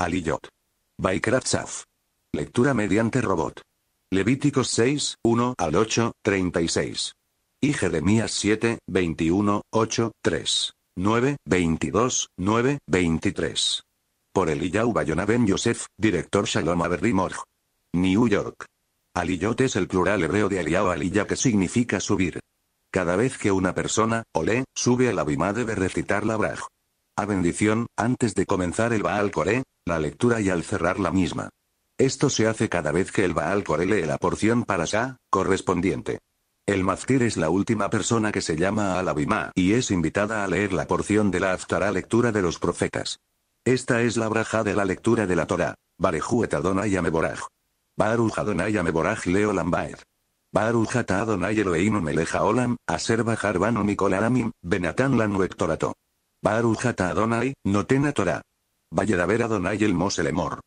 Aliyot. By Lectura mediante robot. Levíticos 6, 1 al 8, 36. Y Jeremías 7, 21, 8, 3, 9, 22, 9, 23. Por Eliyahu Bayona Ben Yosef, director Shalom Aberrimorg. New York. Aliyot es el plural hebreo de Aliyahu Aliya que significa subir. Cada vez que una persona, o le, sube la bimá debe recitar la braj bendición, antes de comenzar el Baal Coré, la lectura y al cerrar la misma. Esto se hace cada vez que el Baal Coré lee la porción para Shah, correspondiente. El Mazkir es la última persona que se llama al Abimá y es invitada a leer la porción de la Aftara lectura de los profetas. Esta es la braja de la lectura de la Torah. et Adonai Ameboraj. Baruj Adonai Leo Lambaer. Adonai Olam, Lanu Baruchata Adonai, Notena Torah. Valledaver Adonai el Moselemor.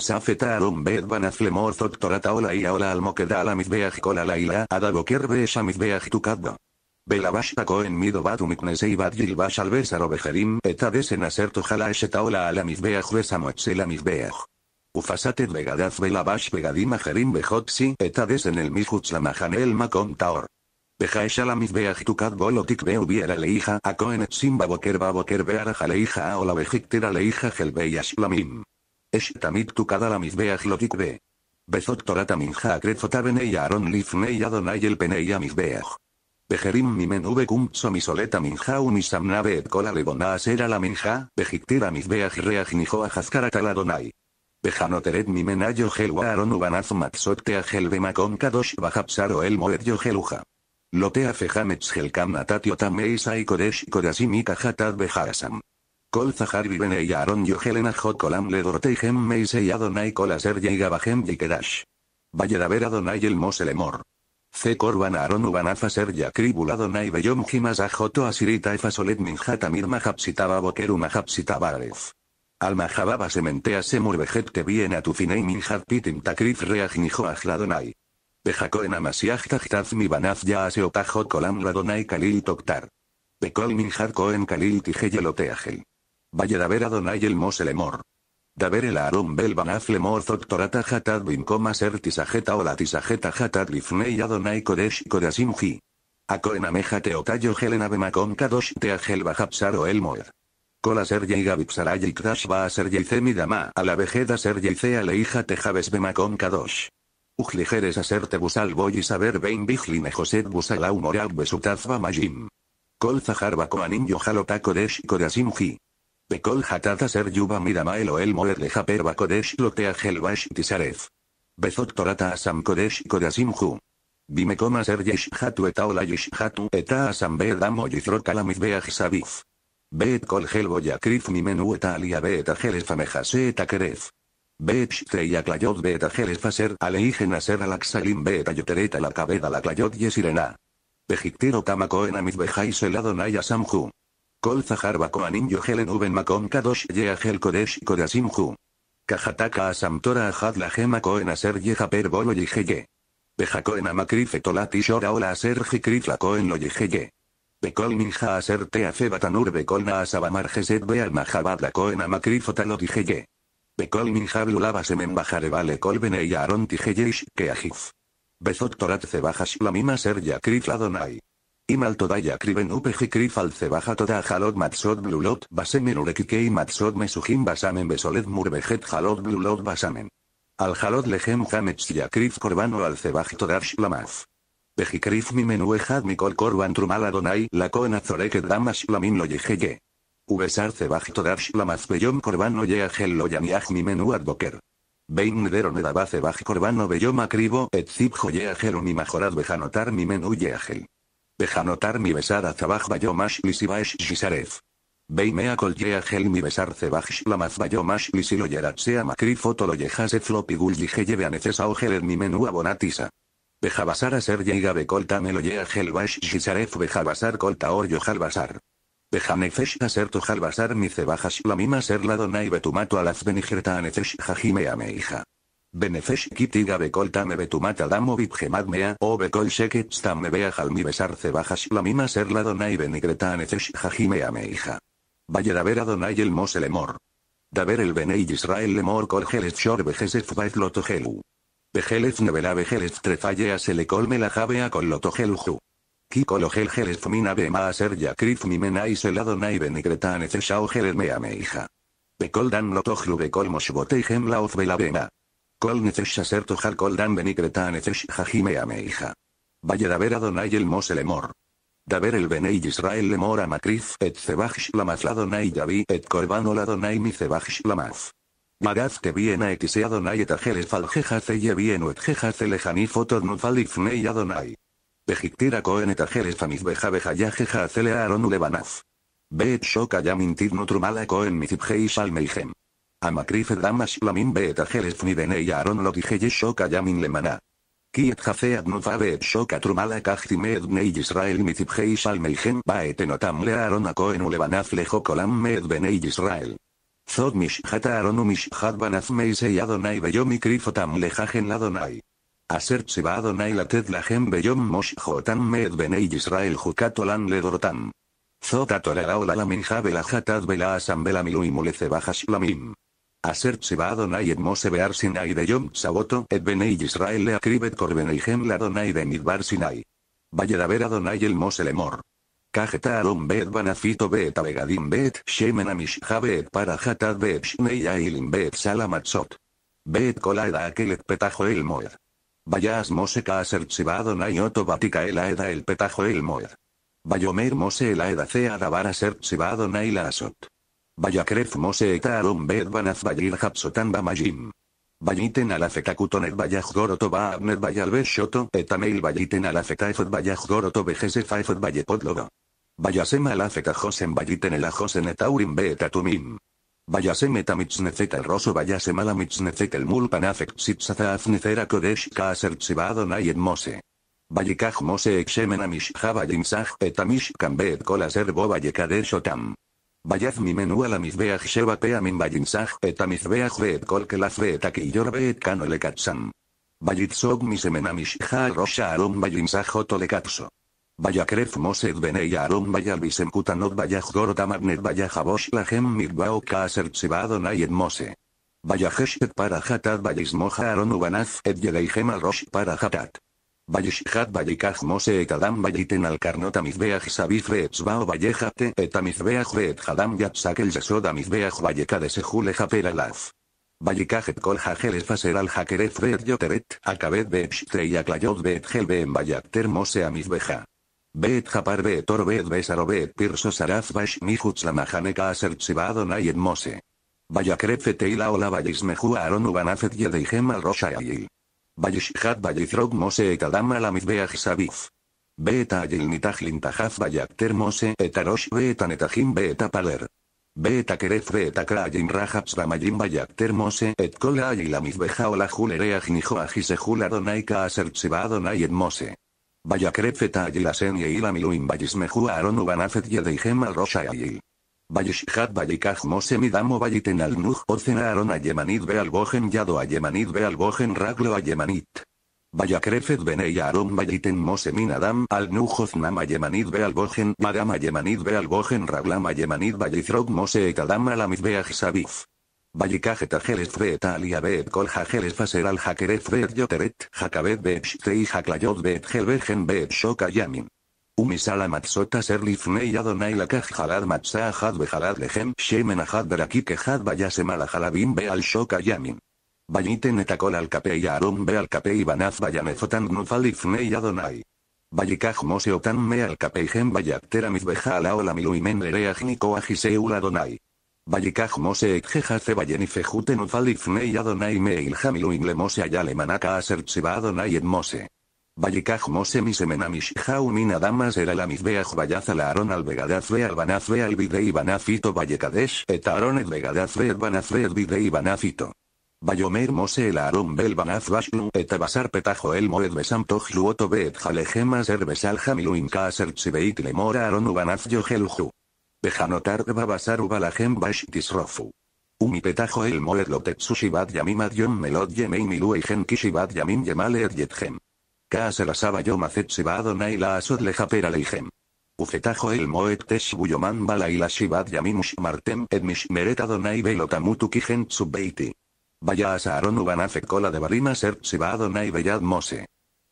Safeta Arum Bet Banaflemor Lemor Torata Ola y Ola Almoqueda la Mizbeaj Kola Ila Adaboker Besha Mizbeaj Tukaddo. Belabashta en Mido Batu Miknese y Badgil Bashal Bejerim Etadesen Aserto Jala ola Ala Mizbeaj Besamoetzela Mizbeaj. Ufasatet vegadaz Belabash Begadim Ajerim Bejotzi Etades en el elma Makom Taor la alamid beaj bolotik golotik ubiera leija a koen simba boker baboker jaleija leija a ola bejiktera leija gelbe lamim. Eshtamid tukada la la lotik be. Bezot torata minja akrezotabeneia aron el donayel a misbeaj. Bejerim mimen uvecum somisoleta minja unisamna beet kola lebona asera la minja, bejiktira misbeaj reaj a jaskaratala donai. Bejanoteret mimen ayo gelwa aaron ubanaz matzot gelbe makon kadosh bajapsaro el moed yo geluja. Lotea Fehametz Helkam Atatiotam Eisai kodesh kodasimika hatad Beharasam. Kol Zahar Vivene Aaron Yohelena Jokolam hem Meisei Adonai Kolaser Yeigabahem yikedash. Bayeraber Adonai El Moselemor. C. korban Aaron Ubanafa Ser Adonai Beyom Jimas Ajoto Asirita Efasolet Minjatamir Mahapsitaba Bokeru Mahapsitaba Aref. jababa Sementea Semur Vejet Atufinei Minjat Pitim Takrif reajnijo Ajladonai. Pejacoen Amasiaj mi Banaz Ya Aseotajo Kolam Radonai Kalil Toktar. Pecol Minjar en Kalil Tijeyeloteajel. Vaya Daver Adonai El Moselemor. Daver El arum Bel Banaz Lemor Zoktorata Hatad coma Ser Tisajeta la Tisajeta Hatad Lifnei Adonai Kodesh Kodasim Ji. en Ameja Teotayo Helen Kadosh Teajel Bajapsar El Moed. va a Dama a la vejeda Tejabes Kadosh. Ujlejeres hacerte busal voy y saber vein joset Josep humoral moral majim. Kol zaharba koanin yohalota kodesh kodasimji. Pekol hataza ser yuba miramaelo el moer de japerba lotea gelbash tisaref. Bezot torata asam kodesh kodasimju. Bime coma ser yesh hatu eta yesh hatu eta asam Be Damo beaj sabif. Bet kol helbo Krif mi menu eta alia Beechtre y aclayot beta faser aleigen a ser alaxalim beta yotereta la cabeda la clayot yesirena. Pejictero tamakoen amit bejais naya samju. Kol zaharba koanim yohelen uben makom kadosh gel kodesh kodasimju. Kajataka asamtora ajad la gema a ser yehaper bolo Bejako Pejakoen amacrife fetolati shora ola a ser la koen lo yeheye. Bekol minja a ser teafe batanur becolna a la koen Bekol min bajare vale kol e benei ke Bezot torat cebaja shlamima ser yakrif Imal toda yakriben u pejikrif al cebaja toda jalot matzot blulot basemen urekikei matzot mesujim basamen besoled murbejet jalot blulot basamen. Al jalot lehem James yakrif korbano al cebaj toda shlamaf. mi menu mi korban la koen damas lo Ubesarce to dash la mazbellón corbano yeagel lo yaniaj mi menú advoquer. Vein deron base baj corbano belloma cribo et zipjo agel mi majorad bejanotar mi menú yeagel. Bejanotar mi besar azabaj bayomash lisibaesh shisaref. mea col agel mi besar cebaj la lo lisilo yeratsea macri foto lo y flopigul dije a necesa en mi menú abonatisa. Bejabasar a ser yeiga kol tamelo agel bash shisaref bejabasar colta or yo basar. Benefesh haser tojalbasar mi cebajas la mima ser la dona y betumato alaz benigerta anefesh jajime ameija. Benefesh kitiga bekol me betumata damo bibgemad mea o bekol sheket stam mebea jalmi besar cebajas la mima ser la dona y benigreta anefesh jajime ameija. a dona y el mos el emor. Daver el Bene Israel Lemor kol gelet shor loto baez lotojelu. Bejelez nevela bejelez trefalle a se le colme la jabea con Lotogelu. ju. Kikolo lo gel bema a ser yakrif mi mena y selado naive negreta necesao gel Bekol dan lo tojlu bekol moshbote gem laoz bela Kol necesha ser tojal kol dan benigreta necesh jajimea Vaya daver adonai el Moselemor. el Daver el benei Israel lemor makrif et cebajish lamaz ladonai yavi et korbano donai mi cebajish lamaz. Magaz que bien a etise adonai et ajeles faljejas eye bien o et adonai. Bejiktira koen etajeles Famiz Beja Beja ja Acelea aaron ulebanaz. Beet Shoka Yamintir Nutrumala Cohen Mizibhei Salmeijem. Amakrif Damas Lamin Beet Ajeles Fnidene Aaron Lodijeye Shoka Yamin Lemana. Kiet ad adnufa Beet Shoka Trumala Kajime Ednei Israel Mizibhei almeijem Baetenotam Le Aaron Cohen ulebanaz Lejo Kolam Med beney Israel. Zod Mishjata Aaron Banaf Meisei Adonai beyo mikrifotam Lejajen ladonai. Aser va Adonai la gembe yom mosh jotam meed benei Israel le dorotan. Zota torarao la lamin jabel ajatad bela asam bela miluim bajas lamim. Asher va et mose bear sinai de yom saboto et benei Israel le acribet kor gem la donai de midbar sinai. a Adonai el mose mor. Cajeta bet banafito bet abegadim bet shemen amishja para jatat bet shnei ailim bet salamatzot. Bet kolada aquel petajo el moed. Vayas Moseca asertsiva Adonai oto batica el aeda el petajo el moed. Vayomer Mose el aeda cea davar asertsiva Adonai la asot. Vayakref Mose eta bed banaz vayir hapsotan bamayim. Vayiten a la feta Goroto va abner etameil vayiten a la feta efot vayajgoroto Vayasem josen vayiten el ajosen etaurim tumim. Vayase metamitznecet el roso vayase el mulpanafek sitzazafnecer a kodesh kaaser y mose. Vallikaj mose exemen javayimsaj etamish kambet kolaser bobayekadesh otam. Vayaz mi menú a la misbeaj sheva peamin vayinsaj etamizbeaj veet kolkelaz veet akillor veet kanolekatsam. Vallitzog mi semenamish ja rosha alom vayinsaj Vayakref Mosed Benei Aaron Vayal Bisem Kutanot Vayaj Gorda Magnet Lahem Mirbao Kaaser Adonai Et Mose. jeshet para Hatat Vayismoja Aaron Ubanaz Et gemal Rosh para Hatat. Vaya Vayikaj Mose Et Adam Vayiten Alkarnot Amizbeach Sabifre Etzbao Vayejate Et jate Et Hadam Yatsak El Yesod vaya de Sehule Alaf. Vallikajet kol hajel hakeret al Joteret fred yoteret, acabed beepshtre y aclayot beethel beem vayakter mose amizbeja. Bet Japar betor bet Pirso Saraf Bash Mijuts La Aser y Mose. Vaya Teila Ola Vallis Mejua Aron Ubanafet Yedeihem Al Roshayil. Vallis Hat rog Mose Etadama La Mizbeach Sabif. Bet Ayil Nitaj Lintajaf Vayakter Mose Etarosh Beta Netajim Beta Paler. Beta Keref Beta Krayim Rajaps Bamayim Ter Mose Et Kola Ayil La Ola Julereach Nijoajisejul Aronaika Aser y Mose. Vaya y Ayilasen Y la Bayismehu Aaron Ubanafet Yedeihem al Rosha Yil. Bayishat Bayikaj Mose Midamo Bayiten al Nuj Ocen Aaron Ayemanit Be al Gohen Yado Ayemanit Be al Gohen Raglo Ayemanit. crefet Benei Aaron VAYITEN Mose Adam al Nuj oznam Ayemanit Be al Bogen Madam Ayemanit Be al Bogen Raglam Ayemanit Mose et Adam Alamit Beach Sabif. Vallicaje etajeles bet alia bet faser al jaqueret bet yoteret jacabet bet shtei jaclayot bet helvegen bet shoka yamin. Umisala matzota ser lifnei adonai lakaj jalad matzah had bejalad lehem shemen ahad berakik ehad bayasem jalabim be al shokayamin. yamin. netakol al kapei be al kapei banaz vayanezotan nufal adonai. Vallicaj mose me al kapei y gen vayatera mizbeja ala ola miluimen lereaj adonai. Vallecaj Mosek Jejace Vallenifejuten Ufalifnei Adonai Meil mose ayale Ayalemanaka a Adonai mose. Vallecaj Mose Misemenamish Jaumin Adamas Eralamiz la Vayaz Alaron Albegadaz Ve Albanaz Ve vallekadesh Vallecadesh et aron Ve Albanaz Ve Albidei Bayomer Mose el aron Bel Banaz et Abasar Petajo el Moed Besamtoj Luoto Bet Jalejemas Herbesal jamilu Kaser Lemora Behanotar Babasaru Balajem Bash Tisrofu. Umi petajo el moed lo Shibad yamim adyom melod yemei milu eigen yamim yemale et er yetgem. Kaas el asaba yom acet la asod pera Ufetajo el moed teshbuyoman bala y la shibat yamim martem et mishmeret belotamutu Vaya ubanafe cola de barima ser adonai mose.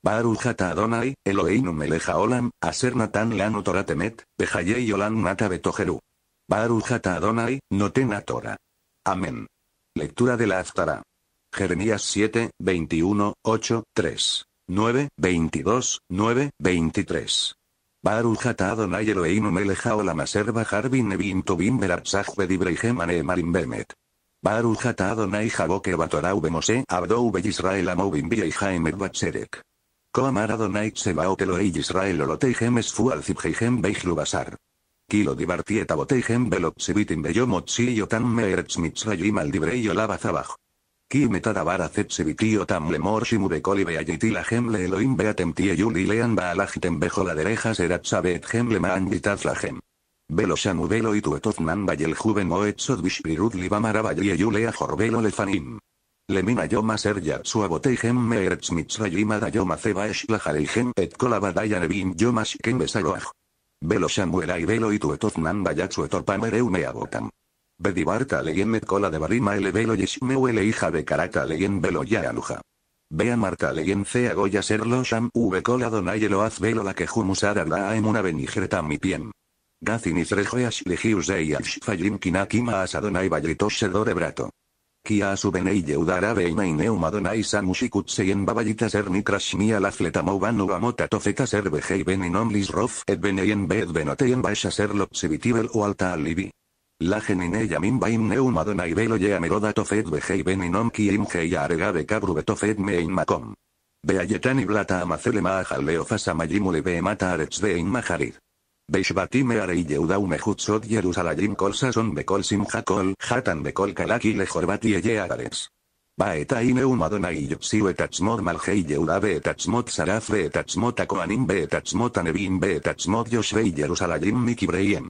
Baruch Adonai, Eloheinu melech haolam, aser natan lanu Toratemet, temet, y olam nata betojeru. Baruch Adonai, noten Torah. Amén. Lectura de la Aftara. Jeremías 7, 21, 8, 3, 9, 22, 9, 23. Baruch Adonai Eloheinu melech haolam aser bajar bin nevim tobim beratzach gemane anemarim bemet. Baruch Adonai jaboke batorau bemose abdou bel amovim Coamar Adonai Tsebaot es Israel Oloteihem Esfualzibheihem basar Kilo divartiet aboteihem belotzibitim bellomotzi yotam meerts mitzrayim aldibrei olabazabaj. Ki metadabar acetzibiti yotam lemor la gem le Elohim beatemtie lean baalajitem maan vitaz la gem Velo Shanubelo y Tuetoznan Bayel Juven Moetzot Bishpirut Libamara Bayeyu Lefanim. Lemina er yoma ya su gem me erzmitzrayimada yoma ceba gem et ya nevin yoma quem besaloaj. Velo shamuera y velo y tuetoznan vaya tuetorpamereume abotam. Bedibarta leyen et cola de barima el velo uele hija de karata leyen velo ya aluja. Vea marta leyen a goya serlo sham v cola donay az velo la que jumusara em emuna benigerta mi piem. Gazinizrejo yash y ashfayim kinakima asadonay bayritos sedore brato. Quia a su bene yeudara beineineu madonai en babalita ser ni krashmia la fleta banu gamota tofeta ser vejei beninom lisrof et beneien bet en baisha ser o alta alibi. La genine yamin baim neu madonai velo ye ameroda tofet vejei beninom ki de cabru betofet mein macom Beayetani blata amacele maajaleo majimule beemata arets de maharid. Be me arei yeuda un mejutsot yerusalayim colsa son jacol, jatan de col calaki le Ba eta ine un madonai yo si ue tachmod malhei yeuda be tachmod saraf be tachmod akoanim be tachmod anebim be tachmod yo yerusalayim mi kibreiem.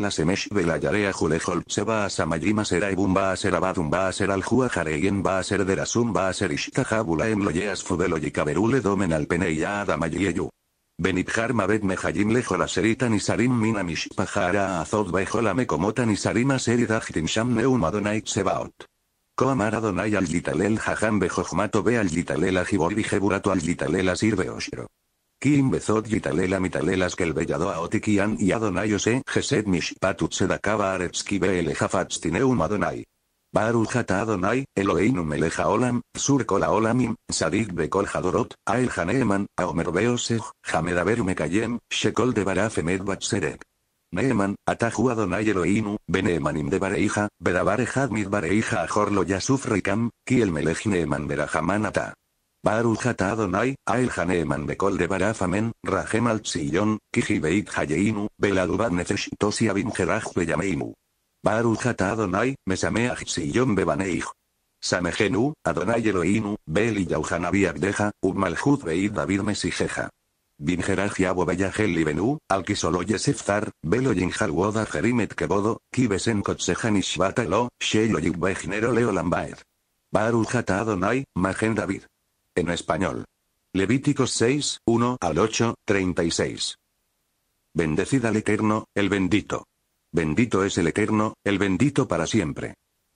la semesh ve la yarea julejol se va a ba samayima sera ibum va ba a ser abadum va ba a ser al jua jareyen a ser derasum en loyeas domen al pene Benibjar Mabed Mejayim Lejola Seritan Sarim Mina Mishpahara Azod Bejola mekomota nisarim Sarima Seridachtin Sham Neum Adonai Tsebaot. Koamar Adonai al Litalel Jajam Bejojmato Be al Litalel Ajibor Vigeburato al Litalel Kim Bezod Yitalela Mitalelas que el bellado Aotikian y Adonai Ose geset Mishpatut Sedakaba Aretski Be Elejafatstineum Baruch Adonai, Eloheinu meleja olam, sur olamim, sadik bekol hadorot, ael haneeman, aomer jamedaberu hamedaber mekayem, shekol de Barafemed batzerek. Neeman, Atahu Adonai Eloheinu, beneemanim de bareija, Bedabare bareija yasuf rikam, kiel el neeman ata. Adonai, ael haneeman bekol de Barafamen, rajem al kiji beit hayeinu, beladubad nefesh tosi Barujata Adonai, mesameach Sillon bebaneich. Samegenu Adonai Eloinu, Bel y Abdeja, Umaljud Beid David Mesijeja. Binjeraj Yabo Beyajel Libenu, Alkisolo Yesefzar, Belo Woda Jerimet Kebodo, Kibesen Kotsejan Ishvatalo, Shelo Yigbejnero Leo Adonai, Magen David. En español. Levíticos 6, 1 al 8, 36. Bendecida al Eterno, el bendito. Bendito es el Eterno, el bendito para siempre.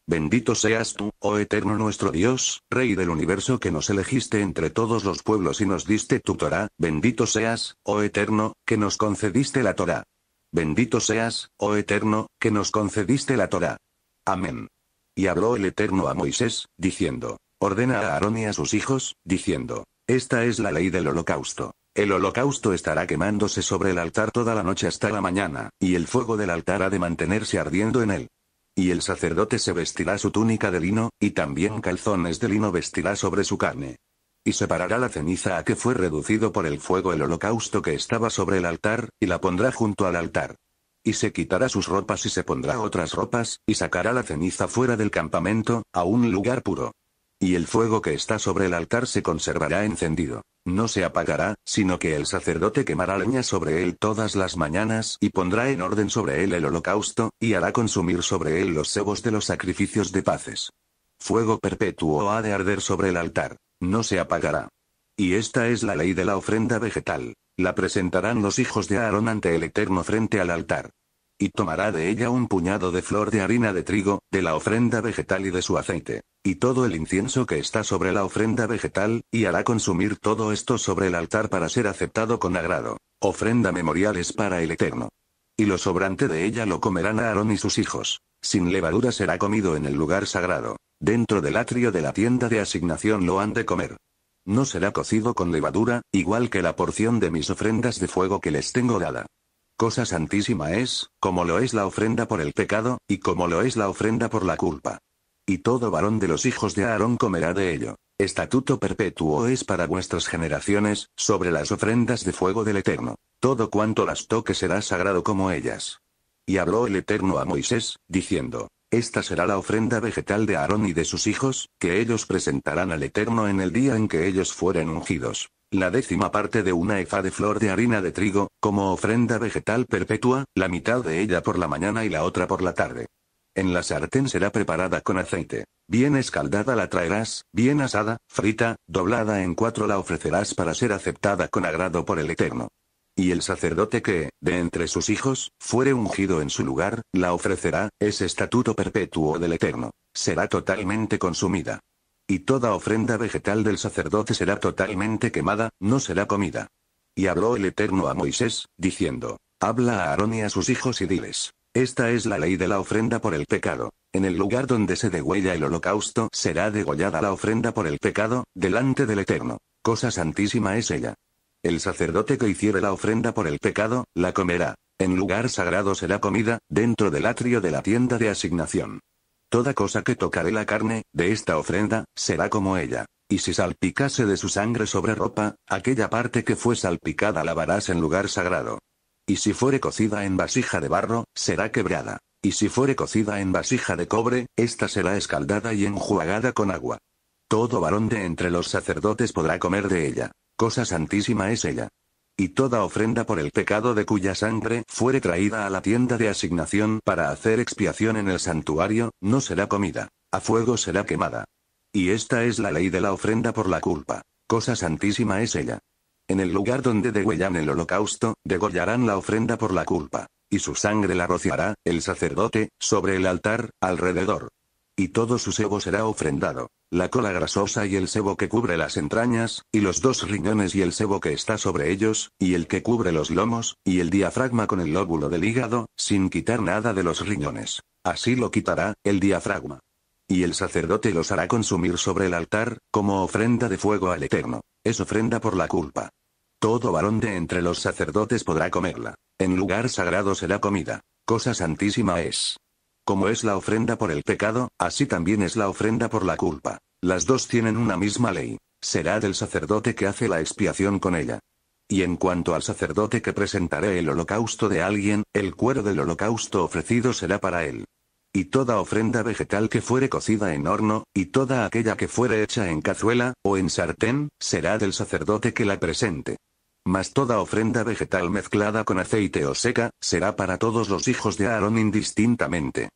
Bendito seas tú, oh eterno nuestro Dios, Rey del universo que nos elegiste entre todos los pueblos y nos diste tu Torah, bendito seas, oh eterno, que nos concediste la Torah. Bendito seas, oh eterno, que nos concediste la Torah. Amén. Y habló el eterno a Moisés, diciendo, ordena a Aarón y a sus hijos, diciendo, esta es la ley del holocausto. El holocausto estará quemándose sobre el altar toda la noche hasta la mañana, y el fuego del altar ha de mantenerse ardiendo en él. Y el sacerdote se vestirá su túnica de lino, y también calzones de lino vestirá sobre su carne. Y separará la ceniza a que fue reducido por el fuego el holocausto que estaba sobre el altar, y la pondrá junto al altar. Y se quitará sus ropas y se pondrá otras ropas, y sacará la ceniza fuera del campamento, a un lugar puro. Y el fuego que está sobre el altar se conservará encendido. No se apagará, sino que el sacerdote quemará leña sobre él todas las mañanas y pondrá en orden sobre él el holocausto, y hará consumir sobre él los cebos de los sacrificios de paces. Fuego perpetuo ha de arder sobre el altar. No se apagará. Y esta es la ley de la ofrenda vegetal. La presentarán los hijos de Aarón ante el Eterno frente al altar. Y tomará de ella un puñado de flor de harina de trigo, de la ofrenda vegetal y de su aceite y todo el incienso que está sobre la ofrenda vegetal, y hará consumir todo esto sobre el altar para ser aceptado con agrado. Ofrenda memorial es para el Eterno. Y lo sobrante de ella lo comerán Aarón y sus hijos. Sin levadura será comido en el lugar sagrado. Dentro del atrio de la tienda de asignación lo han de comer. No será cocido con levadura, igual que la porción de mis ofrendas de fuego que les tengo dada. Cosa santísima es, como lo es la ofrenda por el pecado, y como lo es la ofrenda por la culpa. Y todo varón de los hijos de Aarón comerá de ello. Estatuto perpetuo es para vuestras generaciones, sobre las ofrendas de fuego del Eterno. Todo cuanto las toque será sagrado como ellas. Y habló el Eterno a Moisés, diciendo, Esta será la ofrenda vegetal de Aarón y de sus hijos, que ellos presentarán al Eterno en el día en que ellos fueren ungidos. La décima parte de una efa de flor de harina de trigo, como ofrenda vegetal perpetua, la mitad de ella por la mañana y la otra por la tarde. En la sartén será preparada con aceite. Bien escaldada la traerás, bien asada, frita, doblada en cuatro la ofrecerás para ser aceptada con agrado por el Eterno. Y el sacerdote que, de entre sus hijos, fuere ungido en su lugar, la ofrecerá, es estatuto perpetuo del Eterno. Será totalmente consumida. Y toda ofrenda vegetal del sacerdote será totalmente quemada, no será comida. Y habló el Eterno a Moisés, diciendo, Habla a Aarón y a sus hijos y diles, esta es la ley de la ofrenda por el pecado. En el lugar donde se degüella el holocausto será degollada la ofrenda por el pecado, delante del Eterno. Cosa santísima es ella. El sacerdote que hiciere la ofrenda por el pecado, la comerá. En lugar sagrado será comida, dentro del atrio de la tienda de asignación. Toda cosa que tocare la carne, de esta ofrenda, será como ella. Y si salpicase de su sangre sobre ropa, aquella parte que fue salpicada lavarás en lugar sagrado. Y si fuere cocida en vasija de barro, será quebrada. Y si fuere cocida en vasija de cobre, ésta será escaldada y enjuagada con agua. Todo varón de entre los sacerdotes podrá comer de ella. Cosa santísima es ella. Y toda ofrenda por el pecado de cuya sangre fuere traída a la tienda de asignación para hacer expiación en el santuario, no será comida. A fuego será quemada. Y esta es la ley de la ofrenda por la culpa. Cosa santísima es ella. En el lugar donde degüellan el holocausto, degollarán la ofrenda por la culpa. Y su sangre la rociará, el sacerdote, sobre el altar, alrededor. Y todo su sebo será ofrendado. La cola grasosa y el sebo que cubre las entrañas, y los dos riñones y el sebo que está sobre ellos, y el que cubre los lomos, y el diafragma con el lóbulo del hígado, sin quitar nada de los riñones. Así lo quitará, el diafragma. Y el sacerdote los hará consumir sobre el altar, como ofrenda de fuego al Eterno. Es ofrenda por la culpa. Todo varón de entre los sacerdotes podrá comerla. En lugar sagrado será comida. Cosa santísima es. Como es la ofrenda por el pecado, así también es la ofrenda por la culpa. Las dos tienen una misma ley. Será del sacerdote que hace la expiación con ella. Y en cuanto al sacerdote que presentaré el holocausto de alguien, el cuero del holocausto ofrecido será para él. Y toda ofrenda vegetal que fuere cocida en horno, y toda aquella que fuere hecha en cazuela, o en sartén, será del sacerdote que la presente mas toda ofrenda vegetal mezclada con aceite o seca, será para todos los hijos de Aarón indistintamente.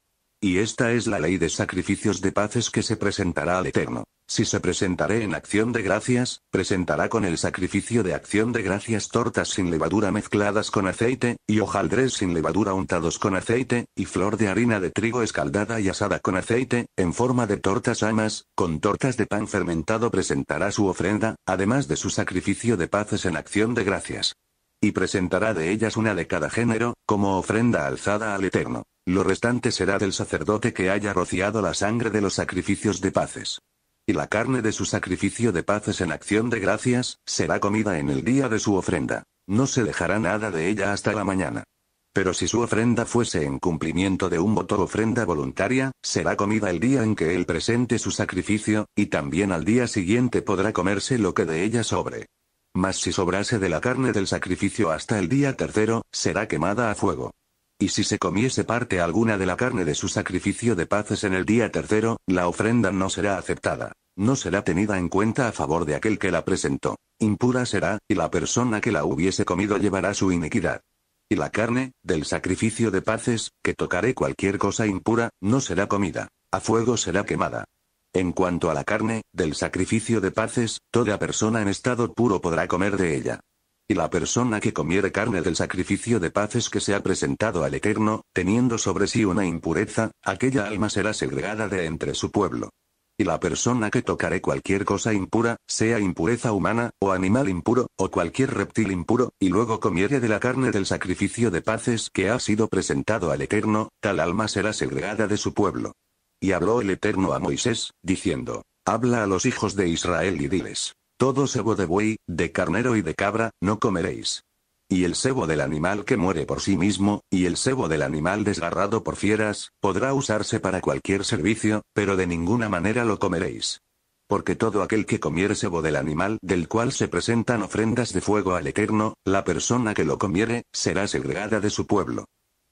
Y esta es la ley de sacrificios de paces que se presentará al Eterno. Si se presentaré en acción de gracias, presentará con el sacrificio de acción de gracias tortas sin levadura mezcladas con aceite, y hojaldres sin levadura untados con aceite, y flor de harina de trigo escaldada y asada con aceite, en forma de tortas amas, con tortas de pan fermentado presentará su ofrenda, además de su sacrificio de paces en acción de gracias. Y presentará de ellas una de cada género, como ofrenda alzada al Eterno. Lo restante será del sacerdote que haya rociado la sangre de los sacrificios de paces. Y la carne de su sacrificio de paces en acción de gracias, será comida en el día de su ofrenda. No se dejará nada de ella hasta la mañana. Pero si su ofrenda fuese en cumplimiento de un voto ofrenda voluntaria, será comida el día en que él presente su sacrificio, y también al día siguiente podrá comerse lo que de ella sobre. Mas si sobrase de la carne del sacrificio hasta el día tercero, será quemada a fuego y si se comiese parte alguna de la carne de su sacrificio de paces en el día tercero, la ofrenda no será aceptada. No será tenida en cuenta a favor de aquel que la presentó. Impura será, y la persona que la hubiese comido llevará su iniquidad. Y la carne, del sacrificio de paces, que tocaré cualquier cosa impura, no será comida. A fuego será quemada. En cuanto a la carne, del sacrificio de paces, toda persona en estado puro podrá comer de ella y la persona que comiere carne del sacrificio de paces que se ha presentado al Eterno, teniendo sobre sí una impureza, aquella alma será segregada de entre su pueblo. Y la persona que tocare cualquier cosa impura, sea impureza humana, o animal impuro, o cualquier reptil impuro, y luego comiere de la carne del sacrificio de paces que ha sido presentado al Eterno, tal alma será segregada de su pueblo. Y habló el Eterno a Moisés, diciendo, Habla a los hijos de Israel y diles, todo sebo de buey, de carnero y de cabra, no comeréis. Y el sebo del animal que muere por sí mismo, y el sebo del animal desgarrado por fieras, podrá usarse para cualquier servicio, pero de ninguna manera lo comeréis. Porque todo aquel que comiere sebo del animal del cual se presentan ofrendas de fuego al Eterno, la persona que lo comiere, será segregada de su pueblo.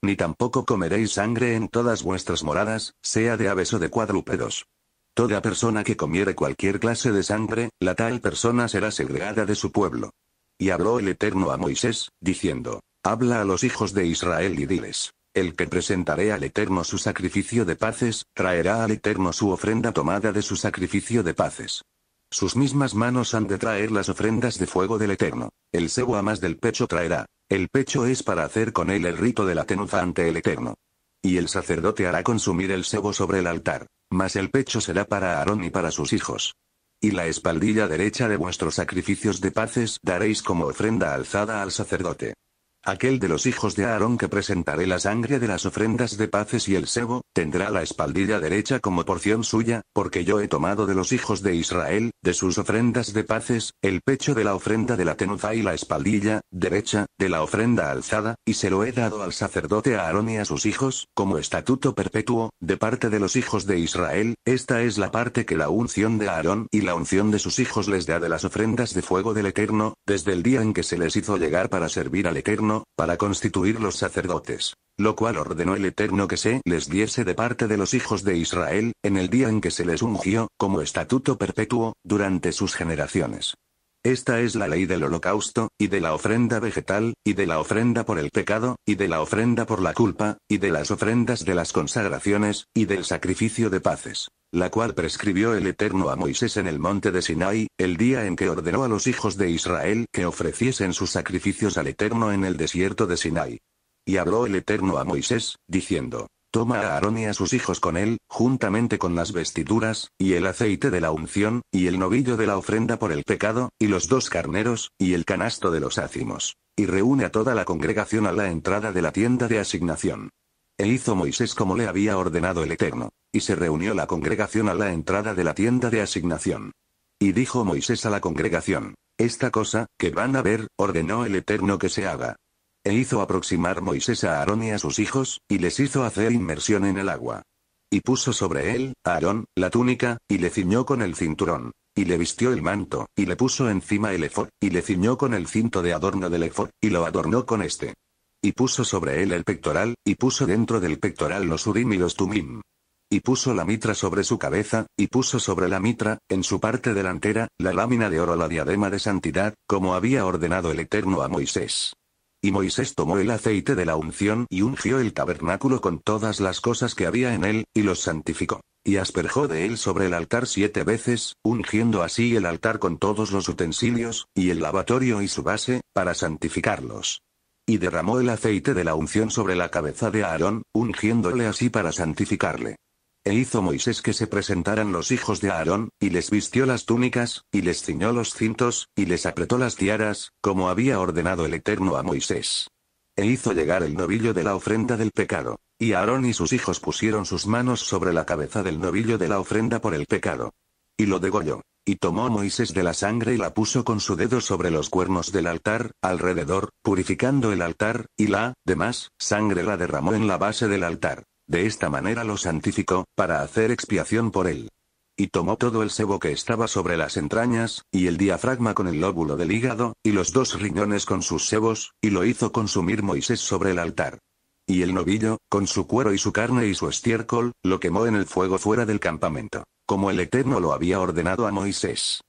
Ni tampoco comeréis sangre en todas vuestras moradas, sea de aves o de cuadrúpedos. Toda persona que comiere cualquier clase de sangre, la tal persona será segregada de su pueblo. Y habló el Eterno a Moisés, diciendo, Habla a los hijos de Israel y diles, el que presentaré al Eterno su sacrificio de paces, traerá al Eterno su ofrenda tomada de su sacrificio de paces. Sus mismas manos han de traer las ofrendas de fuego del Eterno. El sebo a más del pecho traerá. El pecho es para hacer con él el rito de la tenuza ante el Eterno. Y el sacerdote hará consumir el sebo sobre el altar. Mas el pecho será para Aarón y para sus hijos. Y la espaldilla derecha de vuestros sacrificios de paces daréis como ofrenda alzada al sacerdote. Aquel de los hijos de Aarón que presentaré la sangre de las ofrendas de paces y el sebo, tendrá la espaldilla derecha como porción suya, porque yo he tomado de los hijos de Israel, de sus ofrendas de paces, el pecho de la ofrenda de la tenuza y la espaldilla, derecha, de la ofrenda alzada, y se lo he dado al sacerdote Aarón y a sus hijos, como estatuto perpetuo, de parte de los hijos de Israel, esta es la parte que la unción de Aarón y la unción de sus hijos les da de las ofrendas de fuego del Eterno, desde el día en que se les hizo llegar para servir al Eterno para constituir los sacerdotes. Lo cual ordenó el Eterno que se les diese de parte de los hijos de Israel, en el día en que se les ungió, como estatuto perpetuo, durante sus generaciones. Esta es la ley del holocausto, y de la ofrenda vegetal, y de la ofrenda por el pecado, y de la ofrenda por la culpa, y de las ofrendas de las consagraciones, y del sacrificio de paces, la cual prescribió el Eterno a Moisés en el monte de Sinai, el día en que ordenó a los hijos de Israel que ofreciesen sus sacrificios al Eterno en el desierto de Sinai. Y habló el Eterno a Moisés, diciendo, Toma a Aarón y a sus hijos con él, juntamente con las vestiduras, y el aceite de la unción, y el novillo de la ofrenda por el pecado, y los dos carneros, y el canasto de los ácimos. Y reúne a toda la congregación a la entrada de la tienda de asignación. E hizo Moisés como le había ordenado el Eterno. Y se reunió la congregación a la entrada de la tienda de asignación. Y dijo Moisés a la congregación, Esta cosa, que van a ver, ordenó el Eterno que se haga. E hizo aproximar Moisés a Aarón y a sus hijos, y les hizo hacer inmersión en el agua. Y puso sobre él, Aarón, la túnica, y le ciñó con el cinturón. Y le vistió el manto, y le puso encima el efod, y le ciñó con el cinto de adorno del efod, y lo adornó con este. Y puso sobre él el pectoral, y puso dentro del pectoral los urim y los tumim. Y puso la mitra sobre su cabeza, y puso sobre la mitra, en su parte delantera, la lámina de oro la diadema de santidad, como había ordenado el Eterno a Moisés. Y Moisés tomó el aceite de la unción y ungió el tabernáculo con todas las cosas que había en él, y los santificó. Y asperjó de él sobre el altar siete veces, ungiendo así el altar con todos los utensilios, y el lavatorio y su base, para santificarlos. Y derramó el aceite de la unción sobre la cabeza de Aarón, ungiéndole así para santificarle. E hizo Moisés que se presentaran los hijos de Aarón, y les vistió las túnicas, y les ciñó los cintos, y les apretó las tiaras, como había ordenado el Eterno a Moisés. E hizo llegar el novillo de la ofrenda del pecado. Y Aarón y sus hijos pusieron sus manos sobre la cabeza del novillo de la ofrenda por el pecado. Y lo degolló. Y tomó Moisés de la sangre y la puso con su dedo sobre los cuernos del altar, alrededor, purificando el altar, y la, demás, sangre la derramó en la base del altar. De esta manera lo santificó, para hacer expiación por él. Y tomó todo el sebo que estaba sobre las entrañas, y el diafragma con el lóbulo del hígado, y los dos riñones con sus sebos, y lo hizo consumir Moisés sobre el altar. Y el novillo, con su cuero y su carne y su estiércol, lo quemó en el fuego fuera del campamento, como el Eterno lo había ordenado a Moisés.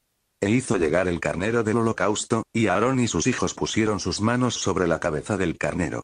E hizo llegar el carnero del holocausto, y Aarón y sus hijos pusieron sus manos sobre la cabeza del carnero.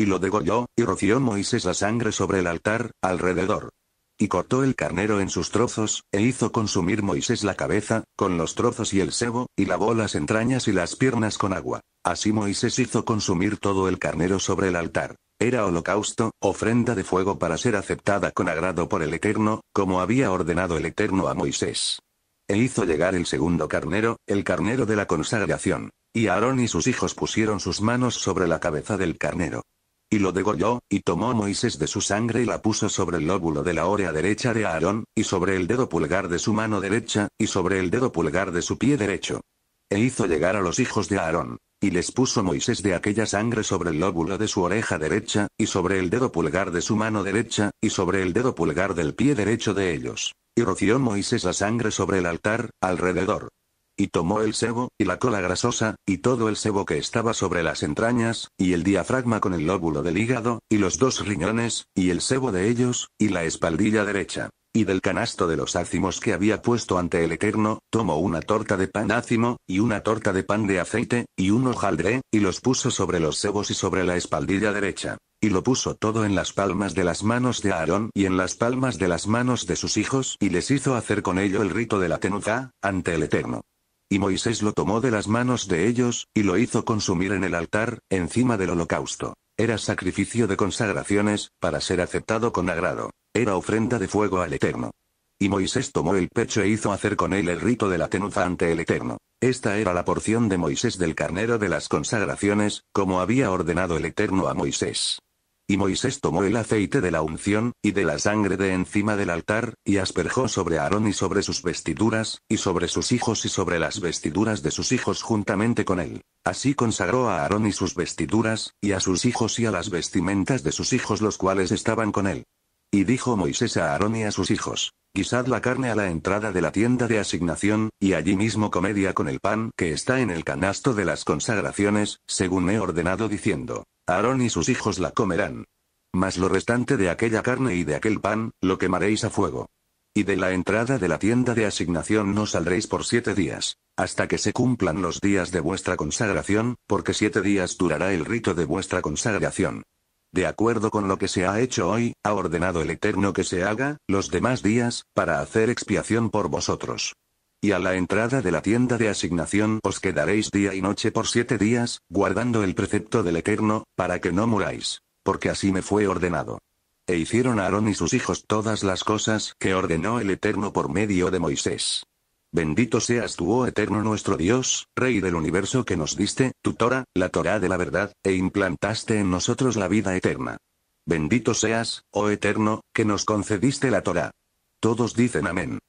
Y lo degolló, y roció Moisés la sangre sobre el altar, alrededor. Y cortó el carnero en sus trozos, e hizo consumir Moisés la cabeza, con los trozos y el sebo, y lavó las entrañas y las piernas con agua. Así Moisés hizo consumir todo el carnero sobre el altar. Era holocausto, ofrenda de fuego para ser aceptada con agrado por el Eterno, como había ordenado el Eterno a Moisés. E hizo llegar el segundo carnero, el carnero de la consagración. Y Aarón y sus hijos pusieron sus manos sobre la cabeza del carnero. Y lo degolló, y tomó Moisés de su sangre y la puso sobre el lóbulo de la oreja derecha de Aarón, y sobre el dedo pulgar de su mano derecha, y sobre el dedo pulgar de su pie derecho. E hizo llegar a los hijos de Aarón. Y les puso Moisés de aquella sangre sobre el lóbulo de su oreja derecha, y sobre el dedo pulgar de su mano derecha, y sobre el dedo pulgar del pie derecho de ellos. Y roció Moisés la sangre sobre el altar, alrededor y tomó el sebo, y la cola grasosa, y todo el sebo que estaba sobre las entrañas, y el diafragma con el lóbulo del hígado, y los dos riñones, y el sebo de ellos, y la espaldilla derecha. Y del canasto de los ácimos que había puesto ante el Eterno, tomó una torta de pan ácimo, y una torta de pan de aceite, y un hojaldre, y los puso sobre los sebos y sobre la espaldilla derecha. Y lo puso todo en las palmas de las manos de Aarón y en las palmas de las manos de sus hijos, y les hizo hacer con ello el rito de la tenuta, ante el Eterno. Y Moisés lo tomó de las manos de ellos, y lo hizo consumir en el altar, encima del holocausto. Era sacrificio de consagraciones, para ser aceptado con agrado. Era ofrenda de fuego al Eterno. Y Moisés tomó el pecho e hizo hacer con él el rito de la tenuza ante el Eterno. Esta era la porción de Moisés del carnero de las consagraciones, como había ordenado el Eterno a Moisés. Y Moisés tomó el aceite de la unción, y de la sangre de encima del altar, y asperjó sobre Aarón y sobre sus vestiduras, y sobre sus hijos y sobre las vestiduras de sus hijos juntamente con él. Así consagró a Aarón y sus vestiduras, y a sus hijos y a las vestimentas de sus hijos los cuales estaban con él. Y dijo Moisés a Aarón y a sus hijos, guisad la carne a la entrada de la tienda de asignación, y allí mismo comedia con el pan que está en el canasto de las consagraciones, según he ordenado diciendo, Aarón y sus hijos la comerán. Mas lo restante de aquella carne y de aquel pan, lo quemaréis a fuego. Y de la entrada de la tienda de asignación no saldréis por siete días, hasta que se cumplan los días de vuestra consagración, porque siete días durará el rito de vuestra consagración. De acuerdo con lo que se ha hecho hoy, ha ordenado el Eterno que se haga, los demás días, para hacer expiación por vosotros. Y a la entrada de la tienda de asignación os quedaréis día y noche por siete días, guardando el precepto del Eterno, para que no muráis, porque así me fue ordenado. E hicieron Aarón y sus hijos todas las cosas que ordenó el Eterno por medio de Moisés. Bendito seas tú, oh Eterno nuestro Dios, Rey del universo que nos diste, tu Torah, la Torah de la verdad, e implantaste en nosotros la vida eterna. Bendito seas, oh Eterno, que nos concediste la Torah. Todos dicen amén.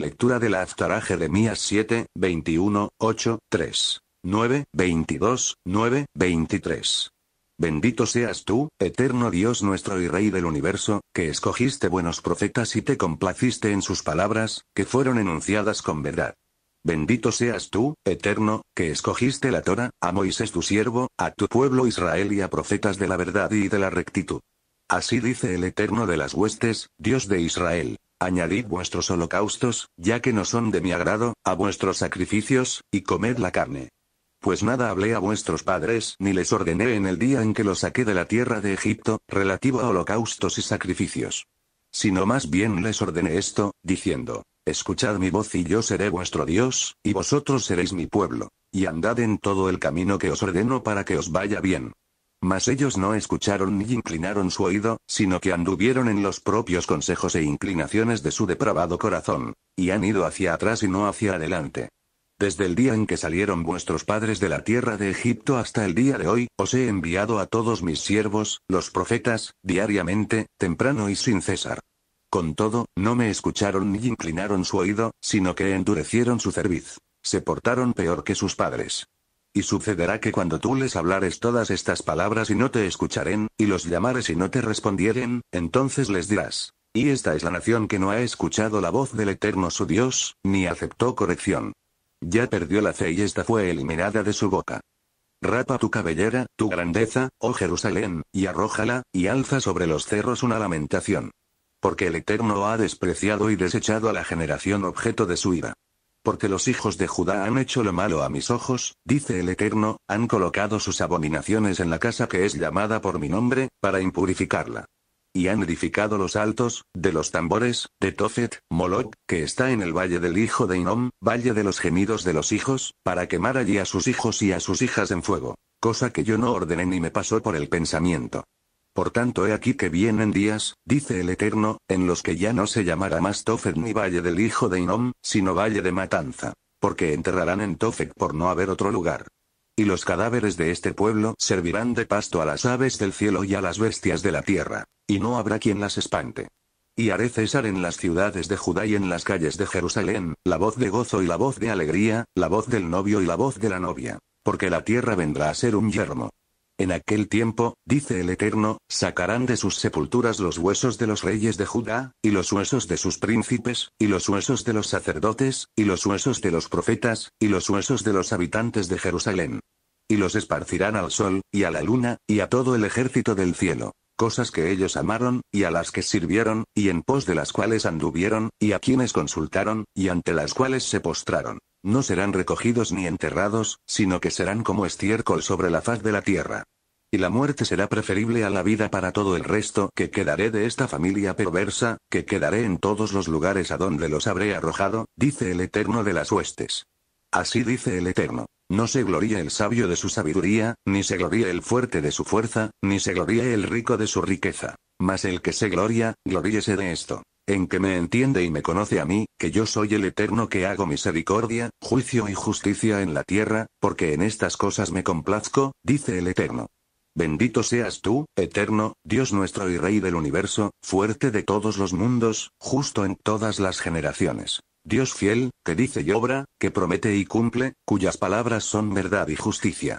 Lectura de la de Jeremías 7, 21, 8, 3, 9, 22, 9, 23. Bendito seas tú, eterno Dios nuestro y Rey del universo, que escogiste buenos profetas y te complaciste en sus palabras, que fueron enunciadas con verdad. Bendito seas tú, eterno, que escogiste la Torah, a Moisés tu siervo, a tu pueblo Israel y a profetas de la verdad y de la rectitud. Así dice el Eterno de las huestes, Dios de Israel. Añadid vuestros holocaustos, ya que no son de mi agrado, a vuestros sacrificios, y comed la carne. Pues nada hablé a vuestros padres, ni les ordené en el día en que los saqué de la tierra de Egipto, relativo a holocaustos y sacrificios. Sino más bien les ordené esto, diciendo, Escuchad mi voz y yo seré vuestro Dios, y vosotros seréis mi pueblo. Y andad en todo el camino que os ordeno para que os vaya bien. Mas ellos no escucharon ni inclinaron su oído, sino que anduvieron en los propios consejos e inclinaciones de su depravado corazón, y han ido hacia atrás y no hacia adelante. Desde el día en que salieron vuestros padres de la tierra de Egipto hasta el día de hoy, os he enviado a todos mis siervos, los profetas, diariamente, temprano y sin cesar. Con todo, no me escucharon ni inclinaron su oído, sino que endurecieron su cerviz. Se portaron peor que sus padres. Y sucederá que cuando tú les hablares todas estas palabras y no te escucharen, y los llamares y no te respondieren, entonces les dirás. Y esta es la nación que no ha escuchado la voz del Eterno su Dios, ni aceptó corrección. Ya perdió la fe y esta fue eliminada de su boca. Rapa tu cabellera, tu grandeza, oh Jerusalén, y arrójala, y alza sobre los cerros una lamentación. Porque el Eterno ha despreciado y desechado a la generación objeto de su ira. Porque los hijos de Judá han hecho lo malo a mis ojos, dice el Eterno, han colocado sus abominaciones en la casa que es llamada por mi nombre, para impurificarla. Y han edificado los altos, de los tambores, de Tofet, Moloch, que está en el valle del hijo de Inom, valle de los gemidos de los hijos, para quemar allí a sus hijos y a sus hijas en fuego. Cosa que yo no ordené ni me pasó por el pensamiento. Por tanto he aquí que vienen días, dice el Eterno, en los que ya no se llamará más Tofet ni valle del hijo de Inom, sino valle de matanza. Porque enterrarán en Tofet por no haber otro lugar. Y los cadáveres de este pueblo servirán de pasto a las aves del cielo y a las bestias de la tierra. Y no habrá quien las espante. Y haré cesar en las ciudades de Judá y en las calles de Jerusalén, la voz de gozo y la voz de alegría, la voz del novio y la voz de la novia. Porque la tierra vendrá a ser un yermo. En aquel tiempo, dice el Eterno, sacarán de sus sepulturas los huesos de los reyes de Judá, y los huesos de sus príncipes, y los huesos de los sacerdotes, y los huesos de los profetas, y los huesos de los habitantes de Jerusalén. Y los esparcirán al sol, y a la luna, y a todo el ejército del cielo. Cosas que ellos amaron, y a las que sirvieron, y en pos de las cuales anduvieron, y a quienes consultaron, y ante las cuales se postraron. No serán recogidos ni enterrados, sino que serán como estiércol sobre la faz de la tierra. Y la muerte será preferible a la vida para todo el resto que quedaré de esta familia perversa, que quedaré en todos los lugares a donde los habré arrojado, dice el Eterno de las huestes. Así dice el Eterno. No se gloría el sabio de su sabiduría, ni se gloría el fuerte de su fuerza, ni se gloría el rico de su riqueza. Mas el que se gloria, gloríese de esto, en que me entiende y me conoce a mí, que yo soy el eterno que hago misericordia, juicio y justicia en la tierra, porque en estas cosas me complazco, dice el eterno. Bendito seas tú, eterno, Dios nuestro y Rey del universo, fuerte de todos los mundos, justo en todas las generaciones. Dios fiel, que dice y obra, que promete y cumple, cuyas palabras son verdad y justicia.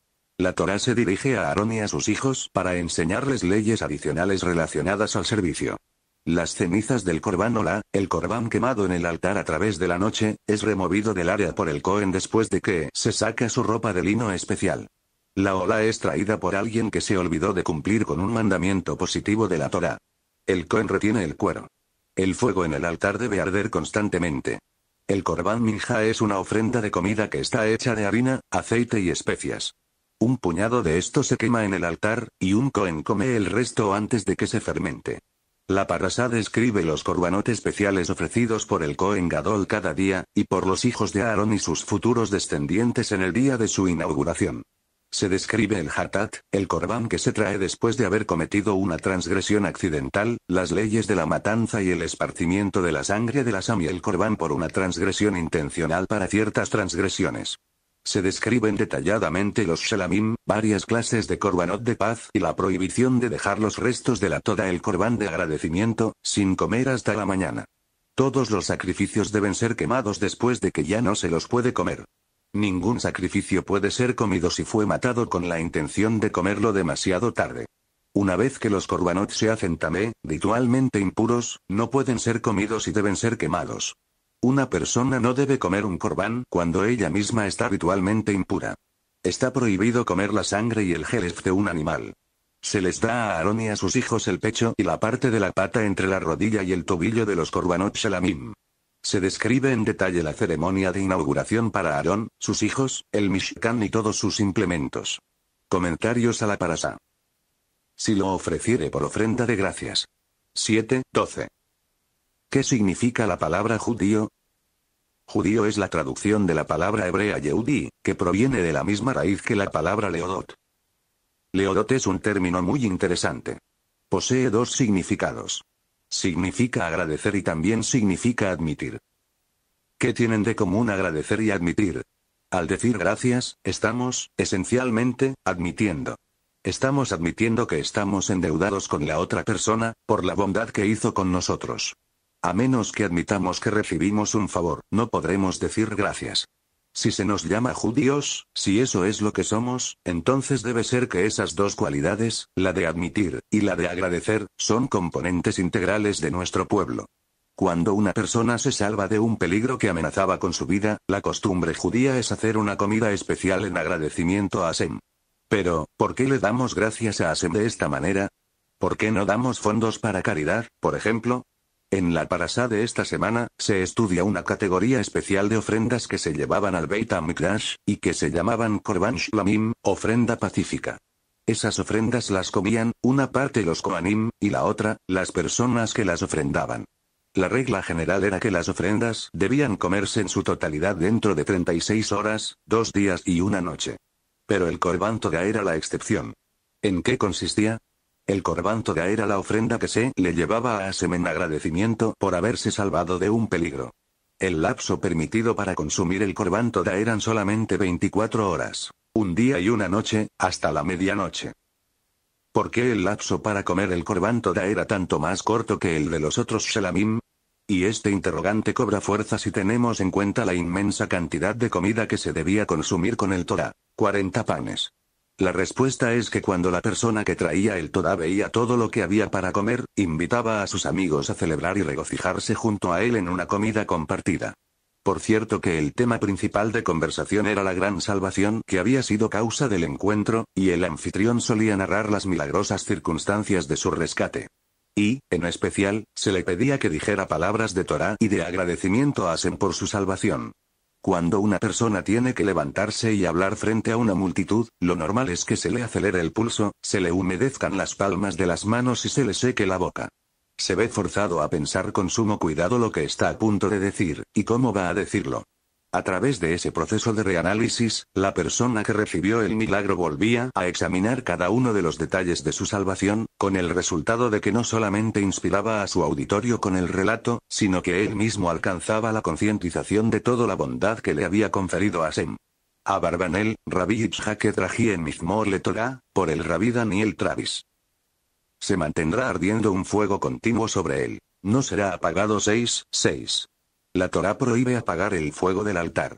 La Torá se dirige a Aarón y a sus hijos para enseñarles leyes adicionales relacionadas al servicio. Las cenizas del corbán Olá, el corbán quemado en el altar a través de la noche, es removido del área por el Cohen después de que se saca su ropa de lino especial. La Ola es traída por alguien que se olvidó de cumplir con un mandamiento positivo de la Torá. El Cohen retiene el cuero. El fuego en el altar debe arder constantemente. El corbán minja es una ofrenda de comida que está hecha de harina, aceite y especias. Un puñado de esto se quema en el altar, y un cohen come el resto antes de que se fermente. La parasá describe los Corbanotes especiales ofrecidos por el Cohen Gadol cada día, y por los hijos de Aarón y sus futuros descendientes en el día de su inauguración. Se describe el hatat, el corbán que se trae después de haber cometido una transgresión accidental, las leyes de la matanza y el esparcimiento de la sangre de la Sam y el corbán por una transgresión intencional para ciertas transgresiones. Se describen detalladamente los shalamim, varias clases de korbanot de paz y la prohibición de dejar los restos de la toda el korban de agradecimiento, sin comer hasta la mañana. Todos los sacrificios deben ser quemados después de que ya no se los puede comer. Ningún sacrificio puede ser comido si fue matado con la intención de comerlo demasiado tarde. Una vez que los korbanot se hacen tamé, ritualmente impuros, no pueden ser comidos y deben ser quemados. Una persona no debe comer un corbán cuando ella misma está ritualmente impura. Está prohibido comer la sangre y el jerez de un animal. Se les da a Aarón y a sus hijos el pecho y la parte de la pata entre la rodilla y el tobillo de los corbanot shalamim. Se describe en detalle la ceremonia de inauguración para Aarón, sus hijos, el Mishkan y todos sus implementos. Comentarios a la Parasa. Si lo ofreciere por ofrenda de gracias. 7, ¿Qué significa la palabra judío? Judío es la traducción de la palabra hebrea Yehudi, que proviene de la misma raíz que la palabra Leodot. Leodot es un término muy interesante. Posee dos significados. Significa agradecer y también significa admitir. ¿Qué tienen de común agradecer y admitir? Al decir gracias, estamos, esencialmente, admitiendo. Estamos admitiendo que estamos endeudados con la otra persona, por la bondad que hizo con nosotros. A menos que admitamos que recibimos un favor, no podremos decir gracias. Si se nos llama judíos, si eso es lo que somos, entonces debe ser que esas dos cualidades, la de admitir, y la de agradecer, son componentes integrales de nuestro pueblo. Cuando una persona se salva de un peligro que amenazaba con su vida, la costumbre judía es hacer una comida especial en agradecimiento a Sem. Pero, ¿por qué le damos gracias a Sem de esta manera? ¿Por qué no damos fondos para caridad, por ejemplo? En la parasá de esta semana, se estudia una categoría especial de ofrendas que se llevaban al Beit HaMikdash, y que se llamaban Korban Shlamim, ofrenda pacífica. Esas ofrendas las comían, una parte los Kohanim, y la otra, las personas que las ofrendaban. La regla general era que las ofrendas debían comerse en su totalidad dentro de 36 horas, dos días y una noche. Pero el Korban Toga era la excepción. ¿En qué consistía? El corbantoga era la ofrenda que se le llevaba a Asem en agradecimiento por haberse salvado de un peligro. El lapso permitido para consumir el da eran solamente 24 horas. Un día y una noche, hasta la medianoche. ¿Por qué el lapso para comer el da era tanto más corto que el de los otros Shelamim? Y este interrogante cobra fuerza si tenemos en cuenta la inmensa cantidad de comida que se debía consumir con el Torah. 40 panes, la respuesta es que cuando la persona que traía el toda veía todo lo que había para comer, invitaba a sus amigos a celebrar y regocijarse junto a él en una comida compartida. Por cierto que el tema principal de conversación era la gran salvación que había sido causa del encuentro, y el anfitrión solía narrar las milagrosas circunstancias de su rescate. Y, en especial, se le pedía que dijera palabras de Torah y de agradecimiento a Sem por su salvación. Cuando una persona tiene que levantarse y hablar frente a una multitud, lo normal es que se le acelere el pulso, se le humedezcan las palmas de las manos y se le seque la boca. Se ve forzado a pensar con sumo cuidado lo que está a punto de decir, y cómo va a decirlo. A través de ese proceso de reanálisis, la persona que recibió el milagro volvía a examinar cada uno de los detalles de su salvación, con el resultado de que no solamente inspiraba a su auditorio con el relato, sino que él mismo alcanzaba la concientización de toda la bondad que le había conferido a Sem. A Barbanel, Rabbi Yitzhak trají en Mizmor le Torah, por el Rabbi Daniel Travis. Se mantendrá ardiendo un fuego continuo sobre él. No será apagado 6, 6. La Torá prohíbe apagar el fuego del altar.